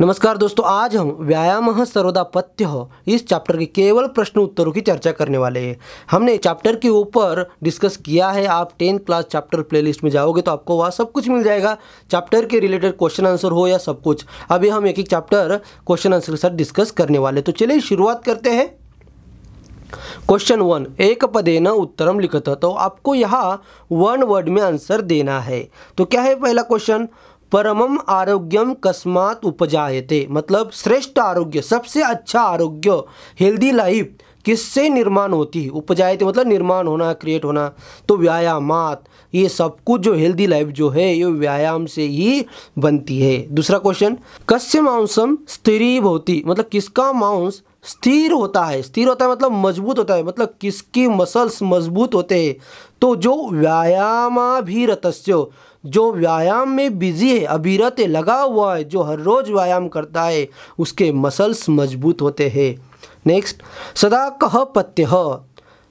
नमस्कार दोस्तों आज हम व्यायाम सर्वदा पथ्य हो इस चैप्टर के केवल प्रश्न उत्तरों की चर्चा करने वाले हैं हमने चैप्टर के ऊपर डिस्कस किया है आप टेंथ क्लास चैप्टर प्लेलिस्ट में जाओगे तो आपको वहाँ सब कुछ मिल जाएगा चैप्टर के रिलेटेड क्वेश्चन आंसर हो या सब कुछ अभी हम एक एक चैप्टर क्वेश्चन आंसर के साथ डिस्कस करने वाले तो चलिए शुरुआत करते हैं क्वेश्चन वन एक पदे न उत्तरम लिखता तो आपको यहाँ वन वर्ड में आंसर देना है तो क्या है पहला क्वेश्चन परमम आरोग्यम कस्मात उपजाएते मतलब श्रेष्ठ आरोग्य सबसे अच्छा आरोग्य हेल्दी लाइफ किससे निर्माण होती है उपजायते मतलब निर्माण होना क्रिएट होना तो व्यायामात ये सब कुछ जो हेल्दी लाइफ जो है ये व्यायाम से ही बनती है दूसरा क्वेश्चन कस्य मांसम स्थिर होती मतलब किसका मांस स्थिर होता है स्थिर होता है मतलब मजबूत होता है मतलब किसकी मसल्स मजबूत होते हैं तो जो व्यायामाभिरतस्य जो व्यायाम में बिजी है अबीरत लगा हुआ है जो हर रोज़ व्यायाम करता है उसके मसल्स मजबूत होते हैं नेक्स्ट सदा कह पत्य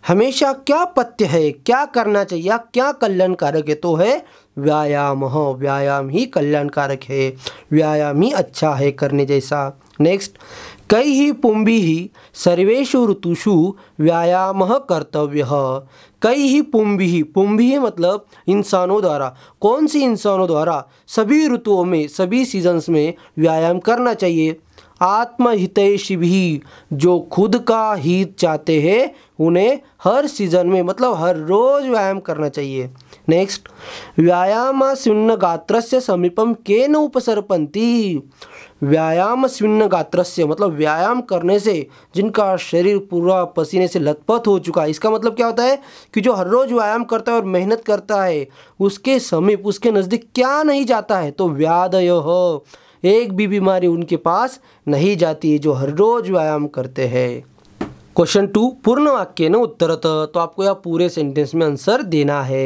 हमेशा क्या पत्य है क्या करना चाहिए क्या कल्याणकारक है तो है व्यायाम हो हाँ, व्यायाम ही कल्याणकारक है व्यायाम ही अच्छा है करने जैसा नेक्स्ट कई ही पुंभी ही सर्वेशु ऋतुषु व्यायाम कर्तव्य कई ही पुंबी ही पुंबी ही मतलब इंसानों द्वारा कौन सी इंसानों द्वारा सभी ऋतुओं में सभी सीजन्स में व्यायाम करना चाहिए आत्महितैषी भी जो खुद का हित चाहते हैं उन्हें हर सीजन में मतलब हर रोज व्यायाम करना चाहिए नेक्स्ट व्यायाम गात्र से समीपम के न उपसरपंती गात्र से मतलब व्यायाम करने से जिनका शरीर पूरा पसीने से लथपथ हो चुका है इसका मतलब क्या होता है कि जो हर रोज व्यायाम करता है और मेहनत करता है उसके समीप उसके नज़दीक क्या नहीं जाता है तो व्याधय एक भी बीमारी उनके पास नहीं जाती जो हर रोज़ व्यायाम करते हैं क्वेश्चन टू पूर्ण वाक्य न उत्तरत तो आपको यह पूरे सेंटेंस में आंसर देना है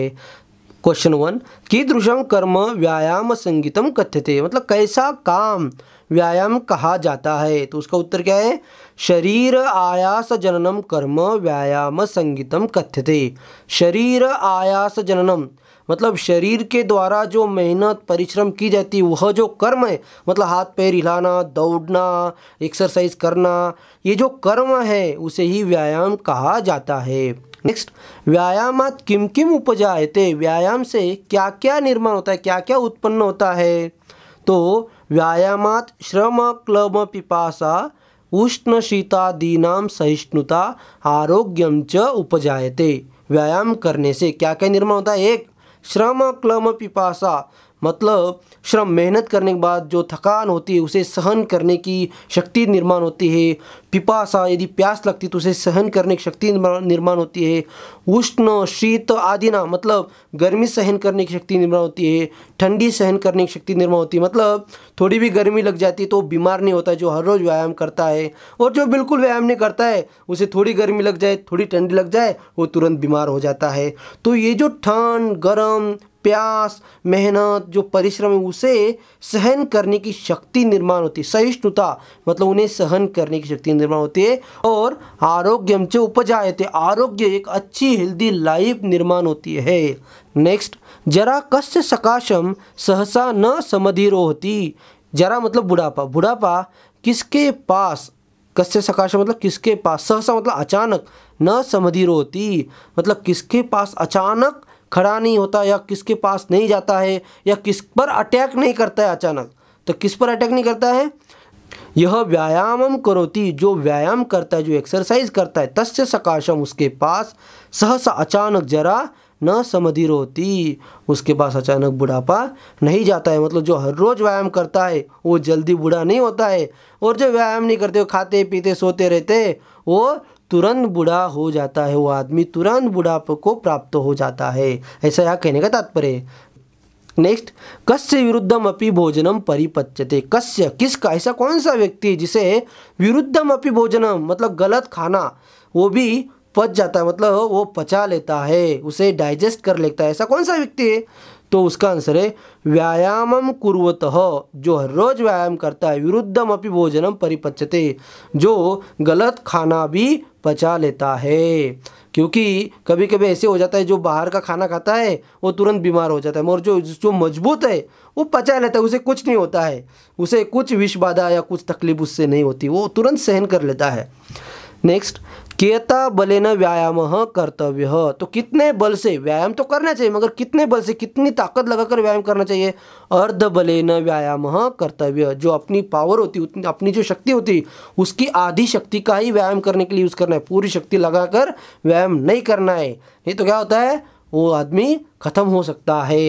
क्वेश्चन वन कीदृशम कर्म व्यायाम संगीतम कथ्यते मतलब कैसा काम व्यायाम कहा जाता है तो उसका उत्तर क्या है शरीर आयास जननम कर्म व्यायाम संगीतम कथ्यते शरीर आयास जननम मतलब शरीर के द्वारा जो मेहनत परिश्रम की जाती है वह जो कर्म है मतलब हाथ पैर हिलाना दौड़ना एक्सरसाइज करना ये जो कर्म है उसे ही व्यायाम कहा जाता है नेक्स्ट व्यायाम किम किम थे व्यायाम से क्या क्या निर्माण होता है क्या क्या उत्पन्न होता है तो व्यायाम श्रम क्लम पिपासा उष्ण शीतादीना सहिष्णुता आरोग्यम च उपजाते व्यायाम करने से क्या क्या निर्माण होता है एक श्रम क्लम पिपाशा मतलब श्रम मेहनत करने के बाद जो थकान होती है उसे सहन करने की शक्ति निर्माण होती है पिपासा यदि प्यास लगती तो उसे सहन करने की शक्ति निर्माण होती है उष्ण शीत आदि ना मतलब गर्मी सहन करने की शक्ति निर्माण होती है ठंडी सहन करने की शक्ति निर्माण होती है मतलब थोड़ी भी गर्मी लग जाती है तो बीमार नहीं होता जो हर रोज़ व्यायाम करता है और जो बिल्कुल व्यायाम नहीं करता है उसे थोड़ी गर्मी लग जाए थोड़ी ठंडी लग जाए वो तुरंत बीमार हो जाता है तो ये जो ठंड गर्म प्यास मेहनत जो परिश्रम है उसे सहन करने की शक्ति निर्माण होती है सहिष्णुता मतलब उन्हें सहन करने की शक्ति निर्माण होती है और आरोग्यम से उपजाए थे आरोग्य एक अच्छी हेल्दी लाइफ निर्माण होती है नेक्स्ट जरा कस्य सकाशम सहसा न समधीरो होती जरा मतलब बुढ़ापा बुढ़ापा किसके पास कस्य सकाशम मतलब किसके पास सहसा मतलब अचानक न समधीर होती मतलब किसके पास अचानक खड़ा नहीं होता या किसके पास नहीं जाता है या किस पर अटैक नहीं करता है अचानक तो किस पर अटैक नहीं करता है यह व्यायामम करोती जो व्यायाम करता है जो एक्सरसाइज करता है तस्य सकाशम उसके पास सहसा अचानक जरा न समधिर होती उसके पास अचानक बुढ़ापा नहीं जाता है मतलब जो हर रोज़ व्यायाम करता है वो जल्दी बूढ़ा नहीं होता है और जो व्यायाम नहीं करते वो खाते पीते सोते रहते वो तुरंत बुढ़ा हो जाता है वो आदमी तुरंत बुढ़ापे को प्राप्त हो जाता है ऐसा यहाँ कहने का तात्पर्य नेक्स्ट कस्य विरुद्धम अपि भोजनम परिपच्यते कस्य किसका ऐसा कौन सा व्यक्ति है जिसे विरुद्धम अपि भोजनम मतलब गलत खाना वो भी पच जाता है मतलब वो पचा लेता है उसे डाइजेस्ट कर लेता है ऐसा कौन सा व्यक्ति है तो उसका आंसर है व्यायामम कुर्वत जो हर रोज व्यायाम करता है विरुद्धम अपनी भोजनम परिपचते जो गलत खाना भी पचा लेता है क्योंकि कभी कभी ऐसे हो जाता है जो बाहर का खाना खाता है वो तुरंत बीमार हो जाता है और जो जो मजबूत है वो पचा लेता है उसे कुछ नहीं होता है उसे कुछ विष बाधा या कुछ तकलीफ उससे नहीं होती वो तुरंत सहन कर लेता है नेक्स्ट केता बलेन व्यायाम कर्तव्य तो कितने बल से व्यायाम तो करना चाहिए मगर कितने बल से कितनी ताकत लगाकर व्यायाम करना चाहिए अर्ध बलेन व्यायाम कर्तव्य जो अपनी पावर होती उतनी अपनी जो शक्ति होती उसकी आधी शक्ति का ही व्यायाम करने के लिए यूज़ करना है पूरी शक्ति लगाकर व्यायाम नहीं करना है नहीं तो क्या होता है वो आदमी ख़त्म हो सकता है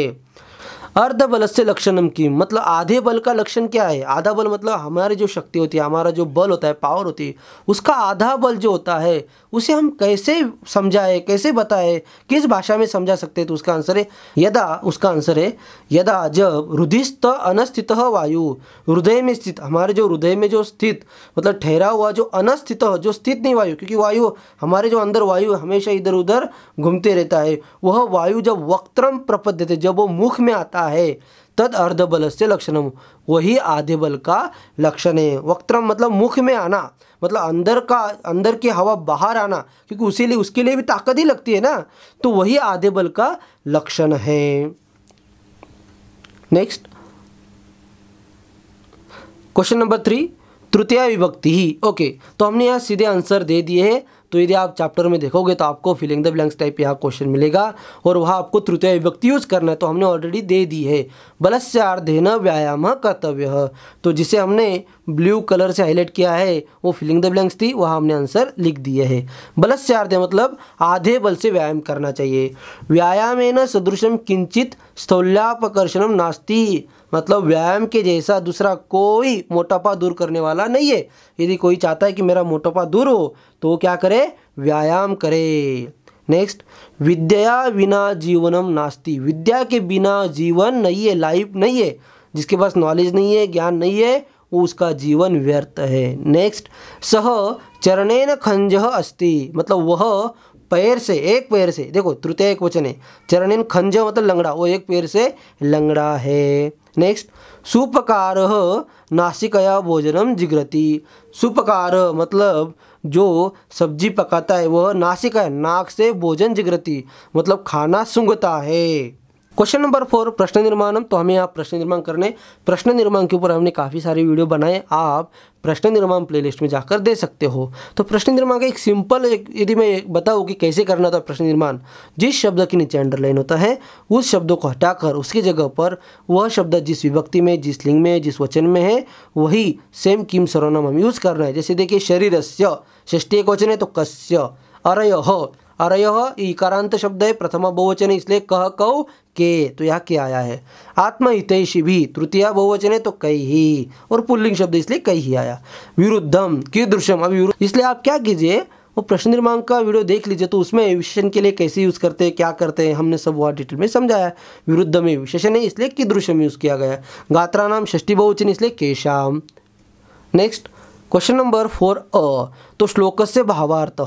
अर्ध बल से लक्षणम की मतलब आधे बल का लक्षण क्या है आधा बल मतलब हमारी जो शक्ति होती है हमारा जो बल होता है पावर होती है उसका आधा बल जो होता है उसे हम कैसे समझाए कैसे बताए किस भाषा में समझा सकते हैं तो उसका आंसर है यदा उसका आंसर है यदा जब रुधिस्त अनस्थित वायु हृदय में स्थित हमारे जो हृदय में जो स्थित मतलब ठहरा हुआ जो अनस्थित जो स्थित नहीं वायु क्योंकि वायु हमारे जो अंदर वायु हमेशा इधर उधर घूमते रहता है वह वायु जब वक्त्रम प्रपद्यते जब वो मुख में आता रहा है तद अर्ध बल से लक्षण वही आधे बल का लक्षण है वक्त्रम मतलब मुख में आना मतलब अंदर का अंदर की हवा बाहर आना क्योंकि उसी लिए उसके लिए भी ताकत ही लगती है ना तो वही आधे बल का लक्षण है नेक्स्ट क्वेश्चन नंबर थ्री तृतीय विभक्ति ही ओके तो हमने यहाँ सीधे आंसर दे दिए हैं तो यदि आप चैप्टर में देखोगे तो आपको फिलिंग द ब्लैंक्स टाइप यहाँ क्वेश्चन मिलेगा और वहाँ आपको तृतीय विभक्ति यूज़ करना है तो हमने ऑलरेडी दे दी है न व्यायाम कर्तव्य तो जिसे हमने ब्लू कलर से हाईलाइट किया है वो फिलिंग द ब्लैंक्स थी वहाँ हमने आंसर लिख दिया है अर्धे मतलब आधे बल से व्यायाम करना चाहिए व्यायाम न सदृशम किंचित स्थौल्यापकर्षणम नास्ती मतलब व्यायाम के जैसा दूसरा कोई मोटापा दूर करने वाला नहीं है यदि कोई चाहता है कि मेरा मोटापा दूर हो तो वो क्या करे व्यायाम करे नेक्स्ट विद्या बिना जीवनम नास्ति विद्या के बिना जीवन नहीं है लाइफ नहीं है जिसके पास नॉलेज नहीं है ज्ञान नहीं है वो उसका जीवन व्यर्थ है नेक्स्ट सह चरणेन खंज अस्ति मतलब वह पैर से एक पैर से देखो तृतीय एक वचन है चरणेन खंज मतलब लंगड़ा वो एक पैर से लंगड़ा है नेक्स्ट सुपकार नासिकया भोजनम जिग्रति सुपकार मतलब जो सब्जी पकाता है वह नासिका है नाक से भोजन जिगरती मतलब खाना सूंघता है क्वेश्चन नंबर फोर प्रश्न निर्माण तो हमें यहाँ प्रश्न निर्माण करने प्रश्न निर्माण के ऊपर हमने काफ़ी सारे वीडियो बनाए आप प्रश्न निर्माण प्लेलिस्ट में जाकर दे सकते हो तो प्रश्न निर्माण का एक सिंपल यदि मैं बताऊँ कि कैसे करना था प्रश्न निर्माण जिस शब्द के नीचे अंडरलाइन होता है उस शब्दों को हटाकर उसकी जगह पर वह शब्द जिस विभक्ति में जिस लिंग में जिस वचन में है वही सेम किम सरोनाम हम यूज़ करना है जैसे देखिए शरीर से एक वचन है तो कस्य अरय अरय इकारांत शब्द है प्रथम बहुवचन इसलिए कह कौ के तो यहाँ के आया है आत्म हितैषी भी तृतीय बहुवचन है तो कई ही और पुल्लिंग शब्द इसलिए कई ही आया विरुद्धम कीदृशम अभी इसलिए आप क्या कीजिए वो प्रश्न निर्माण का वीडियो देख लीजिए तो उसमें विशेषण के लिए कैसे यूज़ करते हैं क्या करते हैं हमने सब वह डिटेल में समझाया विरुद्ध में विशेषण है इसलिए दृश्य में यूज़ किया गया गात्रा नाम षष्टी बहुवचन इसलिए केशाम नेक्स्ट क्वेश्चन नंबर फोर अ तो श्लोक से भावार्थ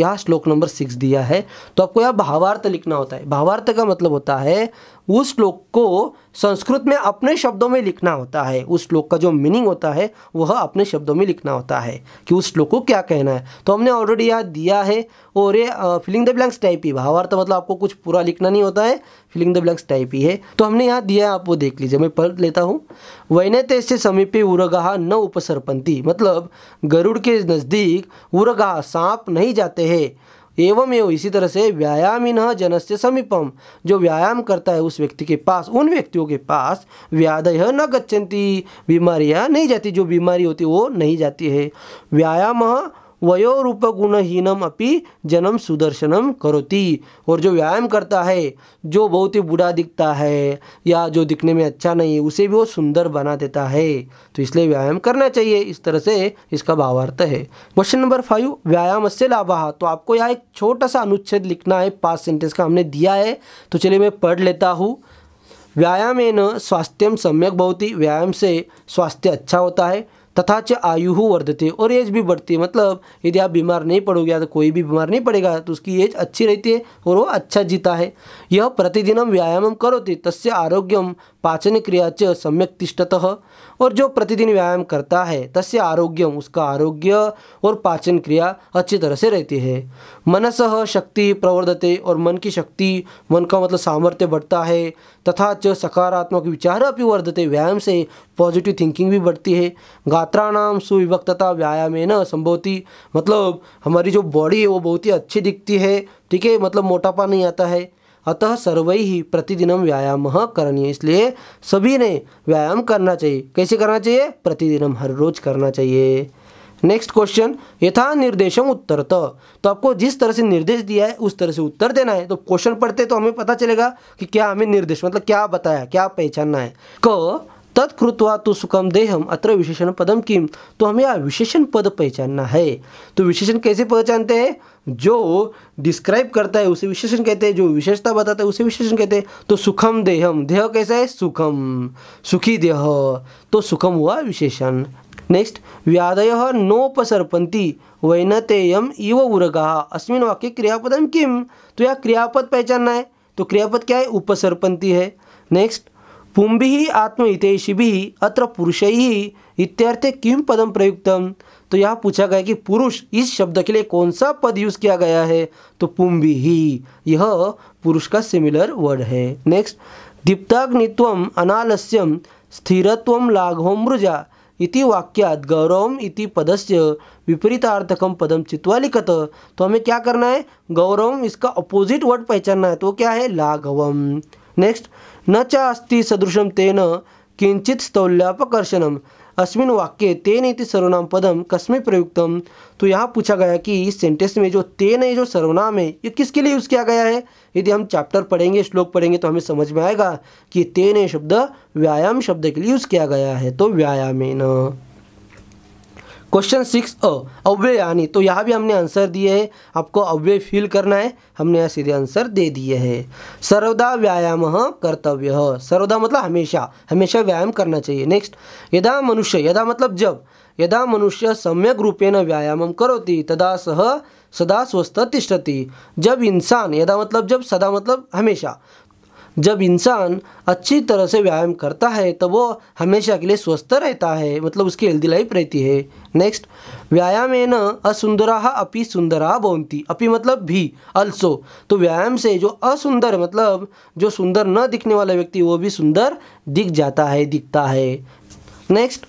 यहाँ श्लोक नंबर सिक्स दिया है तो आपको यहाँ भावार्थ लिखना होता है भावार्थ का मतलब होता है उस श्लोक को संस्कृत में अपने शब्दों में लिखना होता है उस श्लोक का जो मीनिंग होता है वह अपने शब्दों में लिखना होता है कि उस श्लोक को क्या कहना है तो हमने ऑलरेडी यहाँ दिया है और ये फिलिंग द ब्लैंक्स टाइप ही भावार्थ मतलब आपको कुछ पूरा लिखना नहीं होता है फिलिंग द ब्लैंक्स टाइप ही है तो हमने यहाँ दिया है आप वो देख लीजिए मैं पढ़ लेता हूँ वैनते से समीपे उरगाह न उपसरपंती मतलब गरुड़ के नज़दीक उरगाह सांप नहीं जाते हैं एवं एवं इसी तरह से व्यायामीन जन से समीपम जो व्यायाम करता है उस व्यक्ति के पास उन व्यक्तियों के पास व्याधय न गच्छन्ति बीमारियाँ नहीं जाती जो बीमारी होती वो नहीं जाती है व्यायाम वयोरूपगुणहीनम अपि जन्म सुदर्शनम करोती और जो व्यायाम करता है जो बहुत ही बुरा दिखता है या जो दिखने में अच्छा नहीं है उसे भी वो सुंदर बना देता है तो इसलिए व्यायाम करना चाहिए इस तरह से इसका भावार्थ है क्वेश्चन नंबर फाइव व्यायाम से लाभ तो आपको यहाँ एक छोटा सा अनुच्छेद लिखना है पाँच सेंटेंस का हमने दिया है तो चलिए मैं पढ़ लेता हूँ व्यायाम स्वास्थ्यम सम्यक बहुत व्यायाम से स्वास्थ्य अच्छा होता है तथा च आयु वर्धते और एज भी बढ़ती है मतलब यदि आप बीमार नहीं पड़ोगे तो कोई भी बीमार नहीं पड़ेगा तो उसकी एज अच्छी रहती है और वो अच्छा जीता है यह प्रतिदिन व्यायाम करोती तस्य आरोग्यम पाचन क्रिया च सम्यक तिष्ठतः और जो प्रतिदिन व्यायाम करता है तस्य आरोग्यम उसका आरोग्य और पाचन क्रिया अच्छी तरह से रहती है मनस शक्ति प्रवर्धते और मन की शक्ति मन का मतलब सामर्थ्य बढ़ता है तथा च सकारात्मक विचार अभी वर्धते व्यायाम से पॉजिटिव थिंकिंग भी बढ़ती है गात्राणाम सुविभक्तता व्यायाम न संभवती मतलब हमारी जो बॉडी है वो बहुत ही अच्छी दिखती है ठीक है मतलब मोटापा नहीं आता है अतः सर्व ही प्रतिदिन व्यायाम करनीय इसलिए सभी ने व्यायाम करना चाहिए कैसे करना चाहिए प्रतिदिन हर रोज करना चाहिए नेक्स्ट क्वेश्चन यथा निर्देशम उत्तर तो आपको जिस तरह से निर्देश दिया है उस तरह से उत्तर देना है तो क्वेश्चन पढ़ते तो हमें पता चलेगा कि क्या हमें निर्देश मतलब क्या बताया क्या पहचानना है क तत्कृत्वा तो सुखम देहम अत्र विशेषण पदम किम तो हमें यह विशेषण पद पहचानना है तो विशेषण कैसे पहचानते हैं जो डिस्क्राइब करता है उसे विशेषण कहते हैं जो विशेषता बताता है उसे विशेषण कहते हैं तो सुखम देहम देह कैसा है सुखम सुखी देह तो सुखम हुआ विशेषण नेक्स्ट व्यादय नोपसर्पन्ति वैनतेयम इव उरगा अस्मिन वाक्य क्रियापदम किम तो यह क्रियापद पहचानना है तो क्रियापद क्या है उपसर्पन्ति है नेक्स्ट पुंभि आत्महितेश भी अत्र पुरुष ही इत्यर्थे किम पदम प्रयुक्तम तो यह पूछा गया कि पुरुष इस शब्द के लिए कौन सा पद यूज किया गया है तो पुंभी ही यह पुरुष का सिमिलर वर्ड है नेक्स्ट दीप्ताग्नित्व अनालस्यम स्थिरत्व लाघव मृजा इति वाक्यात गौरव इति पदस्य विपरीतार्थकम पदम चित्वा लिखत तो हमें क्या करना है गौरव इसका अपोजिट वर्ड पहचानना है तो क्या है लाघवम नेक्स्ट न चास्ति सदृश तेन किंचित स्थौल्यापकर्षण अस्मिन वाक्य तेन इति सर्वनाम पदम कस्में प्रयुक्तम तो यहाँ पूछा गया कि इस सेंटेंस में जो तेन ये जो सर्वनाम है ये किसके लिए यूज़ किया गया है यदि हम चैप्टर पढ़ेंगे श्लोक पढ़ेंगे तो हमें समझ में आएगा कि तेन शब्द व्यायाम शब्द के लिए यूज़ किया गया है तो व्यायाम न क्वेश्चन सिक्स अ अव्यय यानी तो यहाँ भी हमने आंसर दिए है आपको अव्यय फील करना है हमने यहाँ सीधे आंसर दे दिए है सर्वदा व्यायाम कर्तव्य सर्वदा मतलब हमेशा हमेशा व्यायाम करना चाहिए नेक्स्ट यदा मनुष्य यदा मतलब जब यदा मनुष्य सम्यक रूपेण व्यायाम करोती तदा सह सदा स्वस्थ तिष्ठती जब इंसान यदा मतलब जब सदा मतलब हमेशा जब इंसान अच्छी तरह से व्यायाम करता है तो वो हमेशा के लिए स्वस्थ रहता है मतलब उसकी हेल्दी लाइफ रहती है नेक्स्ट व्यायाम न असुंदरा अपी सुंदरा बोनती अपि मतलब भी अल्सो तो व्यायाम से जो असुंदर मतलब जो सुंदर न दिखने वाला व्यक्ति वो भी सुंदर दिख जाता है दिखता है नेक्स्ट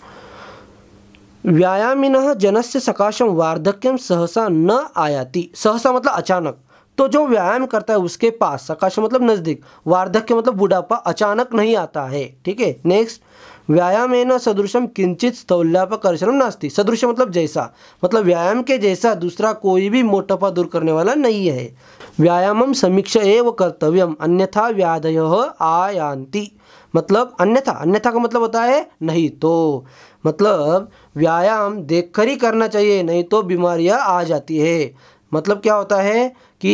व्यायामिन जनस्य सकाशम वार्धक्यम सहसा न आयाति सहसा मतलब अचानक तो जो व्यायाम करता है उसके पास सकाश मतलब नज़दीक वार्धक्य मतलब बुढ़ापा अचानक नहीं आता है ठीक है नेक्स्ट व्यायाम है ना सदृशम किंचित स्थौल्यापकर्षणम नास्ती सदृश मतलब जैसा मतलब व्यायाम के जैसा दूसरा कोई भी मोटापा दूर करने वाला नहीं है व्यायामम समीक्षा एव कर्तव्यम अन्यथा व्याधय आयांति मतलब अन्यथा अन्यथा का मतलब होता है नहीं तो मतलब व्यायाम देखकर ही करना चाहिए नहीं तो बीमारियां आ जाती है मतलब क्या होता है कि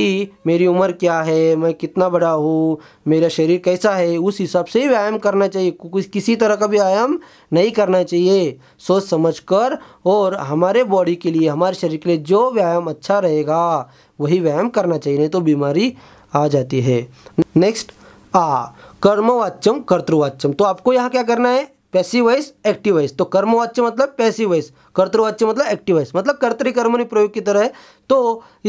मेरी उम्र क्या है मैं कितना बड़ा हूँ मेरा शरीर कैसा है उस हिसाब से व्यायाम करना चाहिए कुछ किसी तरह का भी व्यायाम नहीं करना चाहिए सोच समझ कर और हमारे बॉडी के लिए हमारे शरीर के लिए जो व्यायाम अच्छा रहेगा वही व्यायाम करना चाहिए नहीं तो बीमारी आ जाती है नेक्स्ट आ कर्मवाच्यम कर्तृवाच्यम तो आपको यहाँ क्या करना है पैसिव वॉइस एक्टिव वॉइस तो कर्मवाच्य मतलब पैसिव वॉइस कर्तृवाच्य मतलब एक्टिव वॉइस मतलब कर्तिक कर्मणि प्रयोग की तरह है तो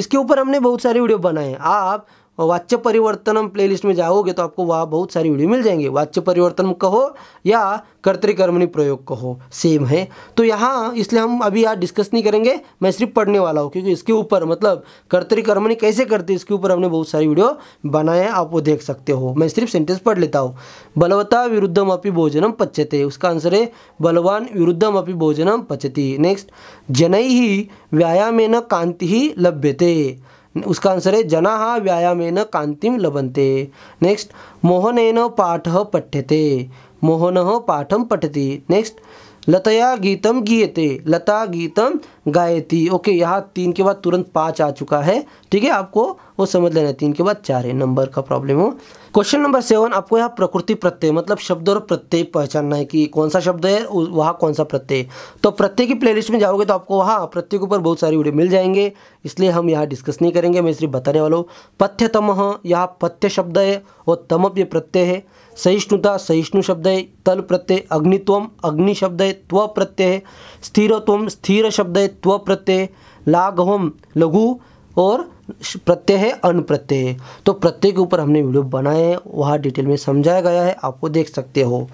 इसके ऊपर हमने बहुत सारे वीडियो बनाए हैं आप और वाच्य परिवर्तनम प्लेलिस्ट में जाओगे तो आपको वहाँ बहुत सारी वीडियो मिल जाएंगे वाच्य परिवर्तनम कहो या कर्तिकर्मणी प्रयोग कहो सेम है तो यहाँ इसलिए हम अभी यहाँ डिस्कस नहीं करेंगे मैं सिर्फ पढ़ने वाला हूँ क्योंकि इसके ऊपर मतलब कर्तिकर्मणी कैसे करते इसके ऊपर हमने बहुत सारी वीडियो बनाए आप वो देख सकते हो मैं सिर्फ सेंटेंस पढ़ लेता हूँ बलवता विरुद्धम अपनी भोजनम पचते उसका आंसर है बलवान विरुद्धम अपनी भोजनम पचती नेक्स्ट जनई ही व्यायाम न कांति ही लभ्यते उसका आंसर है जना व्यायाम कांतिम लभन्ते नेक्स्ट मोहन पाठ पठ्यते मोहन पाठम पठती नेक्स्ट लतया गीतम गीयते लता गीतम गायती ओके यहाँ तीन के बाद तुरंत पाँच आ चुका है ठीक है आपको वो समझ लेना है तीन के बाद चार है नंबर का प्रॉब्लम हो क्वेश्चन नंबर सेवन आपको यहाँ प्रकृति प्रत्यय मतलब शब्द और प्रत्यय पहचानना है कि कौन सा शब्द है वहाँ कौन सा प्रत्यय तो प्रत्यय की प्लेलिस्ट में जाओगे तो आपको वहाँ प्रत्यय के ऊपर बहुत सारी वीडियो मिल जाएंगे इसलिए हम यहाँ डिस्कस नहीं करेंगे मैं सिर्फ बताने वाला हूँ पथ्यतम यहाँ पथ्य शब्द है और तमप ये प्रत्यय है सहिष्णुता सहिष्णु शब्द है तल प्रत्यय अग्नित्वम अग्नि शब्द है त्व प्रत्यय है स्थिरत्व स्थिर शब्द है त्व प्रत्यय लाघवम लघु और प्रत्यय है अन प्रत्यय है तो प्रत्यय के ऊपर हमने वीडियो बनाए हैं वहाँ डिटेल में समझाया गया है आपको देख सकते हो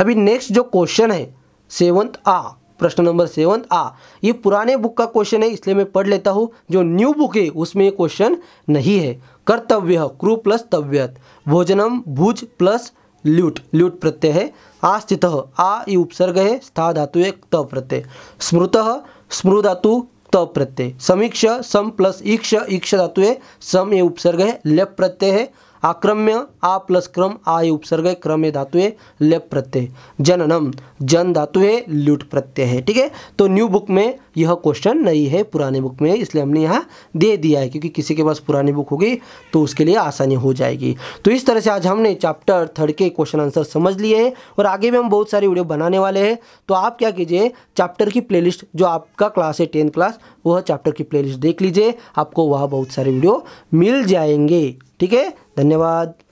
अभी नेक्स्ट जो क्वेश्चन है सेवंथ आ प्रश्न नंबर सेवन आ ये पुराने बुक का क्वेश्चन है इसलिए मैं पढ़ लेता हूँ जो न्यू बुक है उसमें ये क्वेश्चन नहीं है कर्तव्य क्रू प्लस तव्यत भोजनम भुज प्लस ल्यूट ल्यूट प्रत्यय है आ स्थित आ ये उपसर्ग है स्था धातु है त प्रत्यय स्मृत स्मृ धातु त प्रत्यय समीक्ष सम प्लस ईक्ष ईक्ष धातु है सम ये उपसर्ग है लेप प्रत्यय है आक्रम्य आ प्लस क्रम आ उपसर्ग क्रम धातु लेप प्रत्यय जननम जन धातु है ल्यूट प्रत्यय है ठीक है तो न्यू बुक में यह क्वेश्चन नहीं है पुराने बुक में इसलिए हमने यहाँ दे दिया है क्योंकि किसी के पास पुरानी बुक होगी तो उसके लिए आसानी हो जाएगी तो इस तरह से आज हमने चैप्टर थर्ड के क्वेश्चन आंसर समझ लिए हैं और आगे भी हम बहुत सारी वीडियो बनाने वाले हैं तो आप क्या कीजिए चैप्टर की प्लेलिस्ट जो आपका क्लास है टेंथ क्लास वह चैप्टर की प्लेलिस्ट देख लीजिए आपको वह बहुत सारे वीडियो मिल जाएंगे ठीक है धन्यवाद